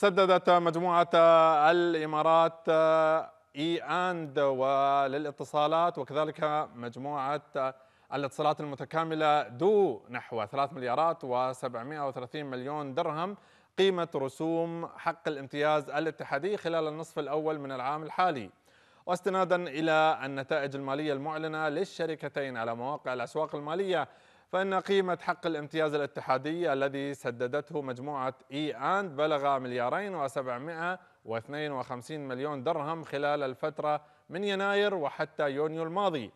سددت مجموعة الإمارات آه، إي أند وللاتصالات وكذلك مجموعة الاتصالات المتكاملة دو نحو 3 مليارات و730 مليون درهم قيمة رسوم حق الامتياز الاتحادي خلال النصف الأول من العام الحالي واستنادا إلى النتائج المالية المعلنة للشركتين على مواقع الأسواق المالية فإن قيمة حق الامتياز الاتحادي الذي سددته مجموعة إي e آند بلغ مليارين و752 مليون درهم خلال الفترة من يناير وحتى يونيو الماضي